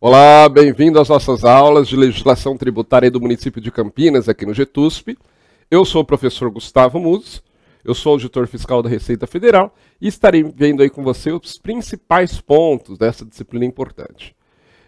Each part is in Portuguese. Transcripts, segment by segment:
Olá, bem-vindo às nossas aulas de legislação tributária do município de Campinas, aqui no GETUSP. Eu sou o professor Gustavo Muzzi, eu sou auditor fiscal da Receita Federal e estarei vendo aí com você os principais pontos dessa disciplina importante.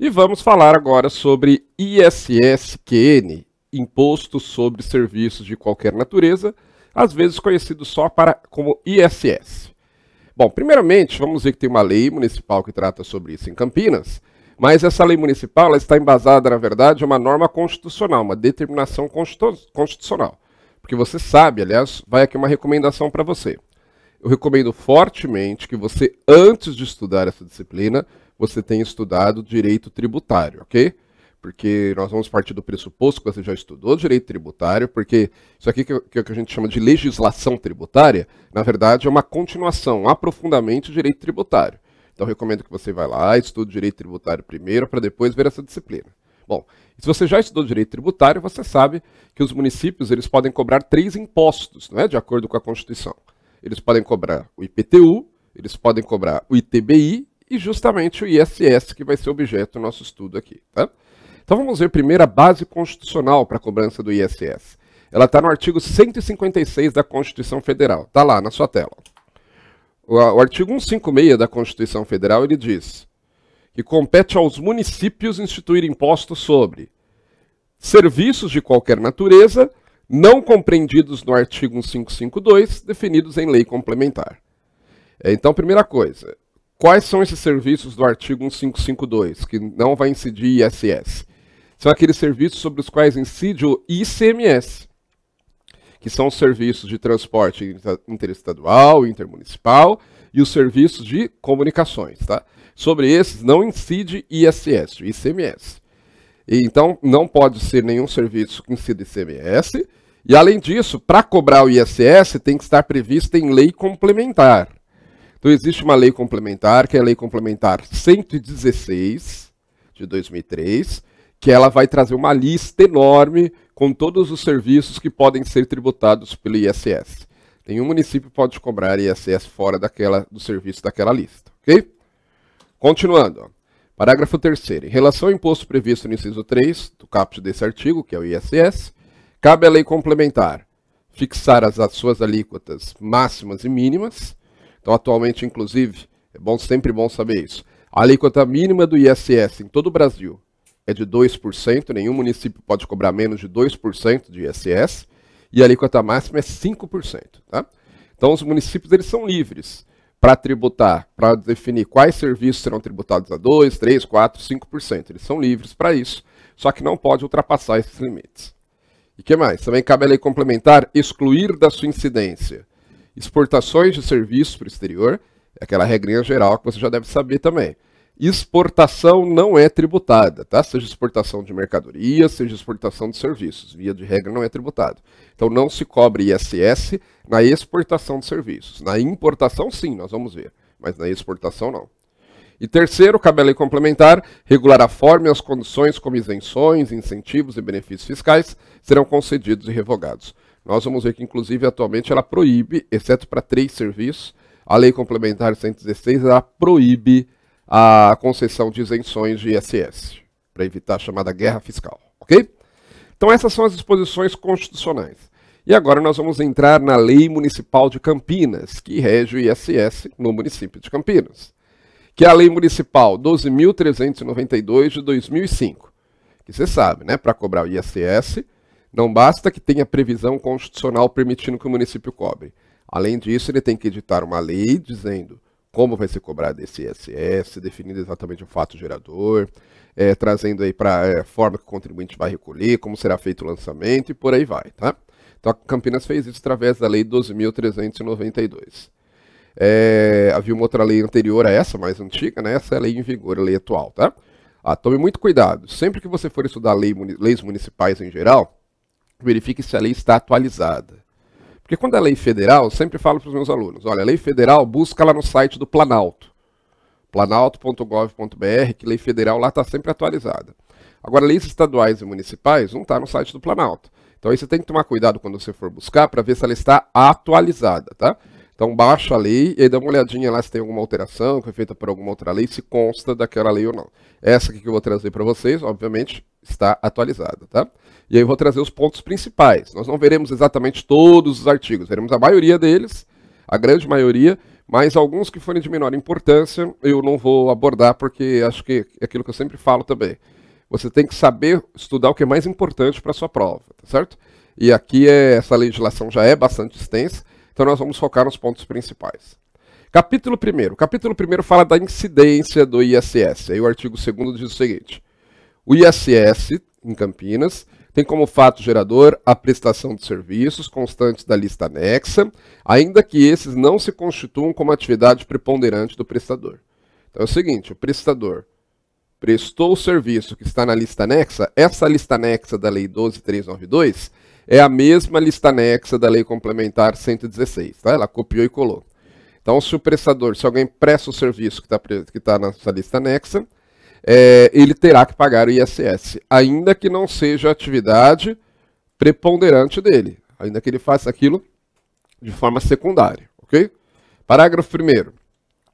E vamos falar agora sobre ISSQN, Imposto sobre Serviços de Qualquer Natureza, às vezes conhecido só para, como ISS. Bom, primeiramente, vamos ver que tem uma lei municipal que trata sobre isso em Campinas, mas essa lei municipal está embasada, na verdade, em uma norma constitucional, uma determinação constitucional. Porque você sabe, aliás, vai aqui uma recomendação para você. Eu recomendo fortemente que você, antes de estudar essa disciplina, você tenha estudado direito tributário, ok? Porque nós vamos partir do pressuposto que você já estudou direito tributário, porque isso aqui que, é a gente chama de legislação tributária, na verdade, é uma continuação, um aprofundamento de direito tributário. Então recomendo que você vá lá, estude direito tributário primeiro, para depois ver essa disciplina. Bom, se você já estudou direito tributário, você sabe que os municípios eles podem cobrar três impostos, não é? de acordo com a Constituição. Eles podem cobrar o IPTU, eles podem cobrar o ITBI e justamente o ISS, que vai ser objeto do nosso estudo aqui. Tá? Então vamos ver primeiro a base constitucional para a cobrança do ISS. Ela está no artigo 156 da Constituição Federal. Está lá na sua tela. O, artigo 156 da Constituição Federal ele diz que compete aos municípios instituir impostos sobre serviços de qualquer natureza não compreendidos no artigo 1552, definidos em lei complementar. É, então, primeira coisa, quais são esses serviços do artigo 1552, que não vai incidir ISS? São aqueles serviços sobre os quais incide o ICMS que são os serviços de transporte interestadual, intermunicipal e os serviços de comunicações, tá? Sobre esses não incide ISS, ICMS. E, então não pode ser nenhum serviço que incida ICMS. E além disso, para cobrar o ISS tem que estar previsto em lei complementar. Então existe uma lei complementar, que é a lei complementar 116 de 2003, que ela vai trazer uma lista enorme com todos os serviços que podem ser tributados pelo ISS. Nenhum município pode cobrar ISS fora daquela, do serviço daquela lista, ok? Continuando, parágrafo 3 Em relação ao imposto previsto no inciso 3 do caput desse artigo, que é o ISS, cabe à lei complementar fixar as, as suas alíquotas máximas e mínimas. Então, atualmente, inclusive, é bom sempre bom saber isso. A alíquota mínima do ISS em todo o Brasil é de 2%, nenhum município pode cobrar menos de 2% de ISS, e a alíquota máxima é 5%. Tá? Então, os municípios eles são livres para tributar, para definir quais serviços serão tributados a 2, 3, 4, 5%. Eles são livres para isso, só que não pode ultrapassar esses limites. E que mais? Também cabe a lei complementar excluir da sua incidência exportações de serviços para o exterior, é aquela regrinha geral que você já deve saber também exportação não é tributada, tá? Seja exportação de mercadorias, seja exportação de serviços, via de regra não é tributado. Então não se cobre ISS na exportação de serviços. Na importação sim, nós vamos ver, mas na exportação não. E terceiro, cabe à lei complementar regular a forma e as condições como isenções, incentivos e benefícios fiscais serão concedidos e revogados. Nós vamos ver que, inclusive, atualmente ela proíbe, exceto para três serviços, a lei complementar 116, ela proíbe a concessão de isenções de ISS, para evitar a chamada guerra fiscal. Ok? Então, essas são as disposições constitucionais. E agora nós vamos entrar na Lei Municipal de Campinas, que rege o ISS no município de Campinas, que é a Lei Municipal 12.392 de 2005. Que você sabe, né? Para cobrar o ISS, não basta que tenha previsão constitucional permitindo que o município cobre. Além disso, ele tem que editar uma lei dizendo como vai ser cobrado esse ISS, definindo exatamente o fato gerador, é, trazendo aí para é, a forma que o contribuinte vai recolher, como será feito o lançamento e por aí vai, tá? Então a Campinas fez isso através da Lei 12.392. É, havia uma outra lei anterior a essa, mais antiga, né? Essa é a lei em vigor, a lei atual, tá? Ah, tome muito cuidado. Sempre que você for estudar lei, leis municipais em geral, verifique se a lei está atualizada. Porque quando é lei federal, eu sempre falo para os meus alunos, olha, lei federal, busca lá no site do Planalto, planalto.gov.br, que lei federal lá está sempre atualizada. Agora, leis estaduais e municipais não está no site do Planalto. Então aí você tem que tomar cuidado quando você for buscar para ver se ela está atualizada, tá? Então baixa a lei e dá uma olhadinha lá se tem alguma alteração que foi feita por alguma outra lei, se consta daquela lei ou não. Essa aqui que eu vou trazer para vocês, obviamente, está atualizada, tá? E aí eu vou trazer os pontos principais. Nós não veremos exatamente todos os artigos, veremos a maioria deles, a grande maioria, mas alguns que forem de menor importância eu não vou abordar porque acho que é aquilo que eu sempre falo também. Você tem que saber estudar o que é mais importante para a sua prova, tá certo? E aqui é, essa legislação já é bastante extensa, então nós vamos focar nos pontos principais. Capítulo 1. Capítulo 1 fala da incidência do ISS. Aí o artigo 2 diz o seguinte: o ISS, em Campinas, tem como fato gerador a prestação de serviços constantes da lista anexa, ainda que esses não se constituam como atividade preponderante do prestador. Então é o seguinte, o prestador prestou o serviço que está na lista anexa, essa lista anexa da Lei 12392 é a mesma lista anexa da Lei Complementar 116, tá? Ela copiou e colou. Então, se o prestador, se alguém presta o serviço que está tá nessa lista anexa, é, ele terá que pagar o ISS, ainda que não seja a atividade preponderante dele, ainda que ele faça aquilo de forma secundária, ok? Parágrafo 1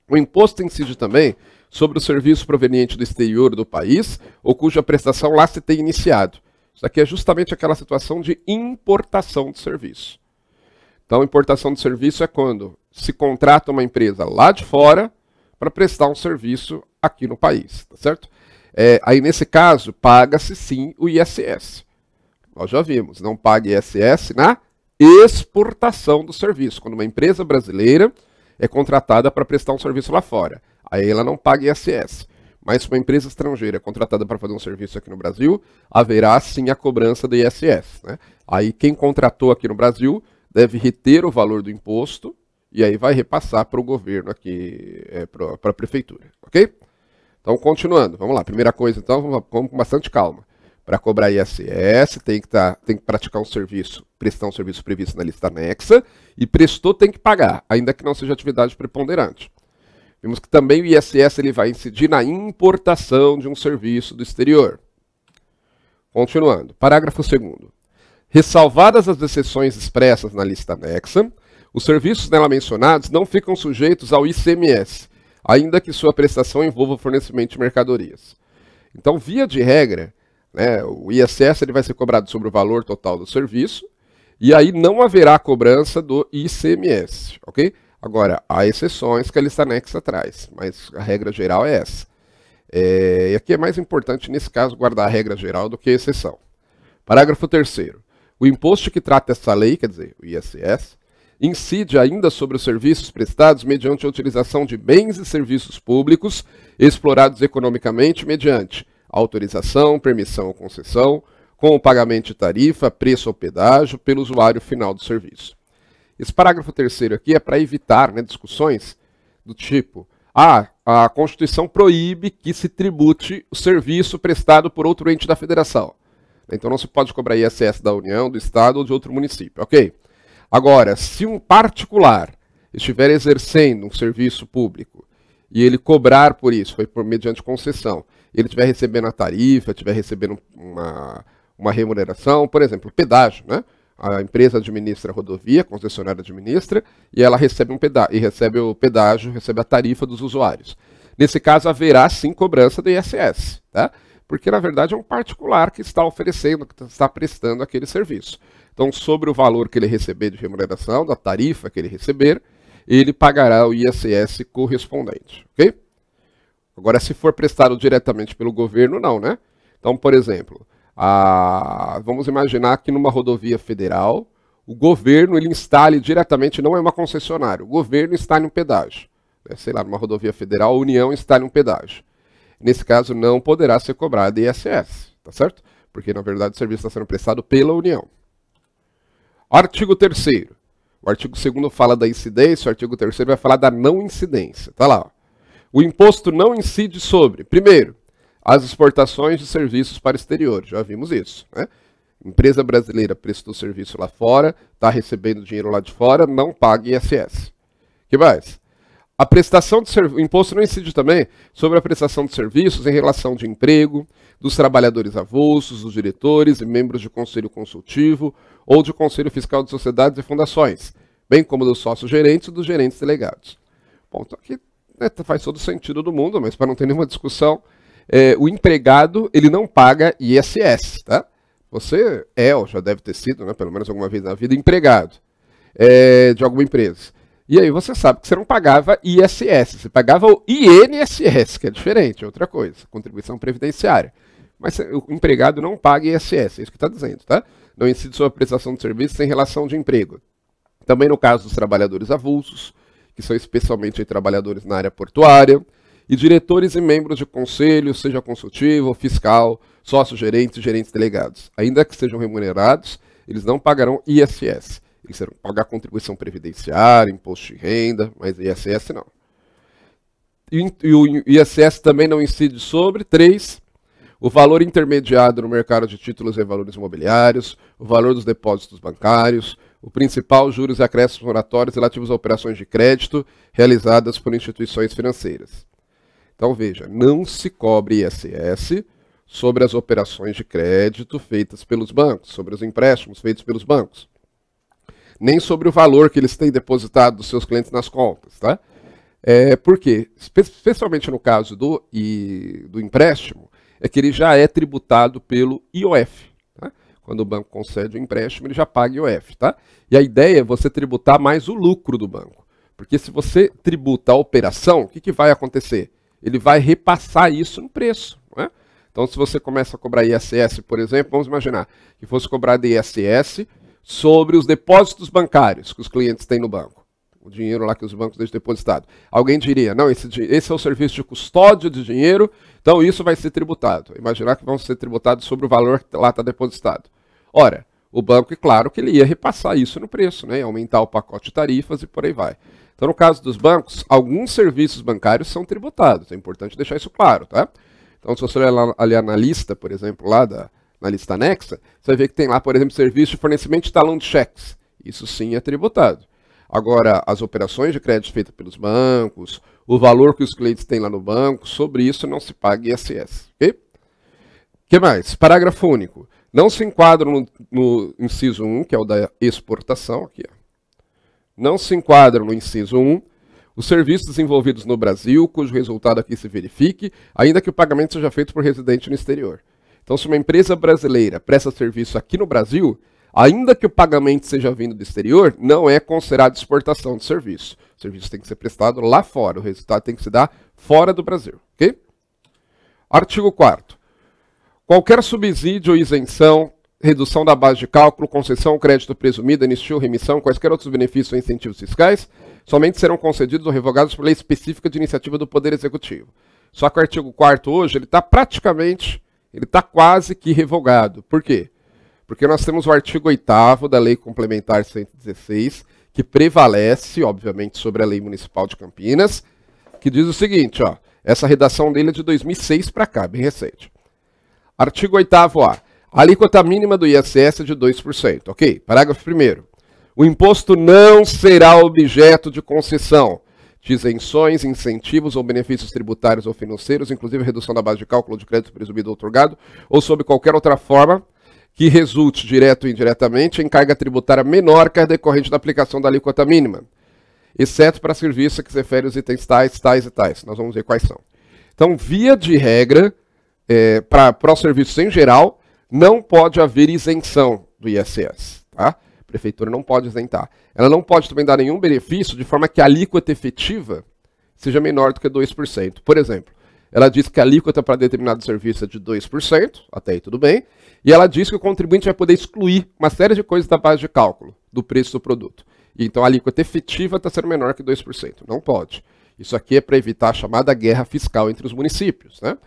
O imposto incide também sobre o serviço proveniente do exterior do país ou cuja prestação lá se tem iniciado. Isso aqui é justamente aquela situação de importação de serviço. Então, importação de serviço é quando se contrata uma empresa lá de fora para prestar um serviço aqui no país, tá certo? É, aí, nesse caso, paga-se sim o ISS. Nós já vimos, não paga ISS na exportação do serviço. Quando uma empresa brasileira é contratada para prestar um serviço lá fora, aí ela não paga ISS. Mas se uma empresa estrangeira é contratada para fazer um serviço aqui no Brasil, haverá sim a cobrança do ISS. Né? Aí quem contratou aqui no Brasil deve reter o valor do imposto e aí vai repassar para o governo aqui, é, para a prefeitura, ok? Então, continuando, vamos lá. Primeira coisa, então, vamos, com bastante calma. Para cobrar ISS, tem que, tá, tem que praticar um serviço, prestar um serviço previsto na lista anexa, e prestou tem que pagar, ainda que não seja atividade preponderante. Vimos que também o ISS ele vai incidir na importação de um serviço do exterior. Continuando, parágrafo 2 Ressalvadas as exceções expressas na lista anexa, os serviços nela mencionados não ficam sujeitos ao ICMS, ainda que sua prestação envolva fornecimento de mercadorias. Então, via de regra, né, o ISS ele vai ser cobrado sobre o valor total do serviço e aí não haverá cobrança do ICMS, ok? Agora, há exceções que a lista anexa traz, mas a regra geral é essa. É, e aqui é mais importante, nesse caso, guardar a regra geral do que a exceção. Parágrafo 3 O imposto que trata essa lei, quer dizer, o ISS, incide ainda sobre os serviços prestados mediante a utilização de bens e serviços públicos explorados economicamente mediante autorização, permissão ou concessão, com o pagamento de tarifa, preço ou pedágio pelo usuário final do serviço. Esse parágrafo terceiro aqui é para evitar né, discussões do tipo ah, a Constituição proíbe que se tribute o serviço prestado por outro ente da federação. Então não se pode cobrar ISS da União, do Estado ou de outro município, ok? Agora, se um particular estiver exercendo um serviço público e ele cobrar por isso, foi por mediante concessão, ele estiver recebendo a tarifa, estiver recebendo uma, uma remuneração, por exemplo, pedágio, né? A empresa administra a rodovia, a concessionária administra, e ela recebe um pedágio, e recebe o pedágio, recebe a tarifa dos usuários. Nesse caso, haverá sim cobrança do ISS, tá? Porque na verdade é um particular que está oferecendo, que está prestando aquele serviço. Então, sobre o valor que ele receber de remuneração, da tarifa que ele receber, ele pagará o ISS correspondente, ok? Agora, se for prestado diretamente pelo governo, não, né? Então, por exemplo, a... vamos imaginar que numa rodovia federal, o governo ele instale diretamente, não é uma concessionária, o governo instale um pedágio. Né? Sei lá, numa rodovia federal, a União instale um pedágio. Nesse caso, não poderá ser cobrado ISS, tá certo? Porque, na verdade, o serviço está sendo prestado pela União. Artigo 3 O artigo 2 fala da incidência, o artigo 3 vai falar da não incidência. Tá lá. Ó. O imposto não incide sobre, primeiro, as exportações de serviços para exterior. Já vimos isso, né? Empresa brasileira prestou serviço lá fora, está recebendo dinheiro lá de fora, não paga ISS. que mais? A prestação de serviço, o imposto não incide também sobre a prestação de serviços em relação de emprego, dos trabalhadores avulsos, dos diretores e membros de conselho consultivo, ou de Conselho Fiscal de Sociedades e Fundações, bem como dos sócios gerentes e dos gerentes delegados. Bom, então aqui né, tá, faz todo sentido do mundo, mas para não ter nenhuma discussão, é, o empregado ele não paga ISS, tá? Você é, ou já deve ter sido, né, pelo menos alguma vez na vida, empregado é, de alguma empresa. E aí você sabe que você não pagava ISS, você pagava o INSS, que é diferente, é outra coisa, contribuição previdenciária. Mas é, o empregado não paga ISS, é isso que está dizendo, tá? não incide sobre a prestação de serviços em relação de emprego. Também no caso dos trabalhadores avulsos, que são especialmente trabalhadores na área portuária, e diretores e membros de conselho, seja consultivo, fiscal, sócio gerentes e gerentes delegados. Ainda que sejam remunerados, eles não pagarão ISS. Eles serão pagar contribuição previdenciária, imposto de renda, mas ISS não. E, o ISS também não incide sobre. três o valor intermediado no mercado de títulos e valores imobiliários, o valor dos depósitos bancários, o principal, juros e acréscimos moratórios relativos a operações de crédito realizadas por instituições financeiras. Então veja, não se cobre ISS sobre as operações de crédito feitas pelos bancos, sobre os empréstimos feitos pelos bancos, nem sobre o valor que eles têm depositado dos seus clientes nas contas, tá? É, por quê? Especialmente no caso do, e, do empréstimo, é que ele já é tributado pelo IOF. Tá? Quando o banco concede o um empréstimo, ele já paga IOF. Tá? E a ideia é você tributar mais o lucro do banco. Porque se você tributa a operação, o que, que vai acontecer? Ele vai repassar isso no preço. É? Então, se você começa a cobrar ISS, por exemplo, vamos imaginar que fosse cobrado ISS sobre os depósitos bancários que os clientes têm no banco o dinheiro lá que os bancos deixam depositado. Alguém diria, não, esse, esse é o serviço de custódia de dinheiro, então isso vai ser tributado. Imaginar que vão ser tributados sobre o valor que lá está depositado. Ora, o banco, é claro que ele ia repassar isso no preço, né? aumentar o pacote de tarifas e por aí vai. Então, no caso dos bancos, alguns serviços bancários são tributados, é importante deixar isso claro. Tá? Então, se você olhar ali na lista, por exemplo, lá da, na lista anexa, você vai ver que tem lá, por exemplo, serviço de fornecimento de talão de cheques. Isso sim é tributado. Agora, as operações de crédito feitas pelos bancos, o valor que os clientes têm lá no banco, sobre isso não se paga ISS. Ok? que mais? Parágrafo único. Não se enquadra no, no, inciso 1, que é o da exportação, aqui. Ó. Não se enquadra no inciso 1 os serviços desenvolvidos no Brasil, cujo resultado aqui se verifique, ainda que o pagamento seja feito por residente no exterior. Então, se uma empresa brasileira presta serviço aqui no Brasil, Ainda que o pagamento seja vindo do exterior, não é considerado exportação de serviço. O serviço tem que ser prestado lá fora, o resultado tem que se dar fora do Brasil, ok? Artigo 4 Qualquer subsídio ou isenção, redução da base de cálculo, concessão, crédito presumido, anistia remissão, quaisquer outros benefícios ou incentivos fiscais, somente serão concedidos ou revogados por lei específica de iniciativa do Poder Executivo. Só que o artigo 4 hoje, ele está praticamente, ele está quase que revogado. Por quê? Porque nós temos o artigo 8 da Lei Complementar 116, que prevalece, obviamente, sobre a Lei Municipal de Campinas, que diz o seguinte, ó, essa redação dele é de 2006 para cá, bem recente. Artigo 8 a A alíquota mínima do ISS é de 2%. Ok, parágrafo 1 O imposto não será objeto de concessão de isenções, incentivos ou benefícios tributários ou financeiros, inclusive redução da base de cálculo de crédito presumido ou otorgado, ou sob qualquer outra forma, que resulte, direto ou indiretamente, em carga tributária menor que a decorrente da aplicação da alíquota mínima, exceto para serviço que se refere aos itens tais, tais e tais. Nós vamos ver quais são. Então, via de regra, é, para o serviços em geral, não pode haver isenção do ISS. Tá? A prefeitura não pode isentar. Ela não pode também dar nenhum benefício de forma que a alíquota efetiva seja menor do que 2%. Por exemplo, ela diz que a alíquota para determinado serviço é de 2%, até aí tudo bem. E ela diz que o contribuinte vai poder excluir uma série de coisas da base de cálculo do preço do produto. Então a alíquota efetiva está sendo menor que 2%. Não pode. Isso aqui é para evitar a chamada guerra fiscal entre os municípios, né?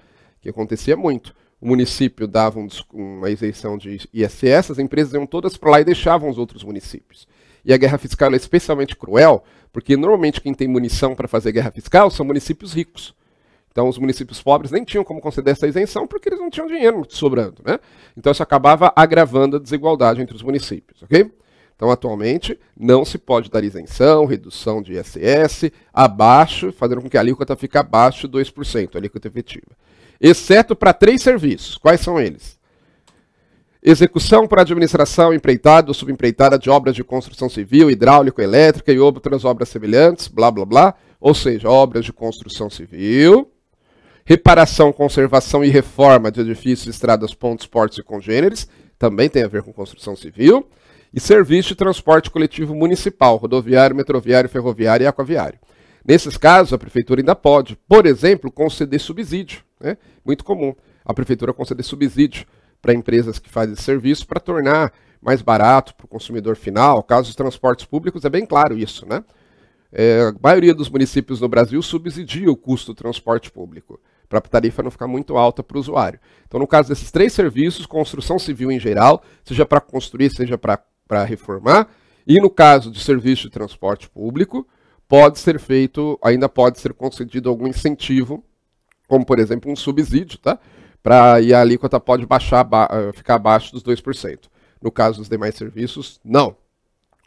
que acontecia muito. O município dava um, uma isenção de ISS, as empresas iam todas para lá e deixavam os outros municípios. E a guerra fiscal é especialmente cruel, porque normalmente quem tem munição para fazer guerra fiscal são municípios ricos. Então, os municípios pobres nem tinham como conceder essa isenção porque eles não tinham dinheiro sobrando. Né? Então, isso acabava agravando a desigualdade entre os municípios. ok? Então, atualmente, não se pode dar isenção, redução de ISS, abaixo, fazendo com que a alíquota fique abaixo de 2%, a alíquota efetiva. Exceto para três serviços. Quais são eles? Execução por administração empreitada ou subempreitada de obras de construção civil, hidráulico, elétrica e outras obras semelhantes, blá, blá, blá. Ou seja, obras de construção civil, Reparação, conservação e reforma de edifícios, estradas, pontes, portos e congêneres, também tem a ver com construção civil. E serviço de transporte coletivo municipal, rodoviário, metroviário, ferroviário e aquaviário. Nesses casos, a prefeitura ainda pode, por exemplo, conceder subsídio. Né? Muito comum a prefeitura conceder subsídio para empresas que fazem esse serviço para tornar mais barato para o consumidor final. Caso de transportes públicos, é bem claro isso. Né? É, a maioria dos municípios no Brasil subsidia o custo do transporte público para a tarifa não ficar muito alta para o usuário. Então, no caso desses três serviços, construção civil em geral, seja para construir, seja para reformar, e no caso de serviço de transporte público, pode ser feito, ainda pode ser concedido algum incentivo, como por exemplo um subsídio, tá? Pra, e a alíquota pode baixar, eh, ficar abaixo dos 2%. No caso dos demais serviços, não.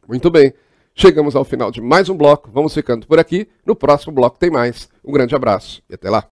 Muito bem, chegamos ao final de mais um bloco, vamos ficando por aqui. No próximo bloco tem mais. Um grande abraço e até lá!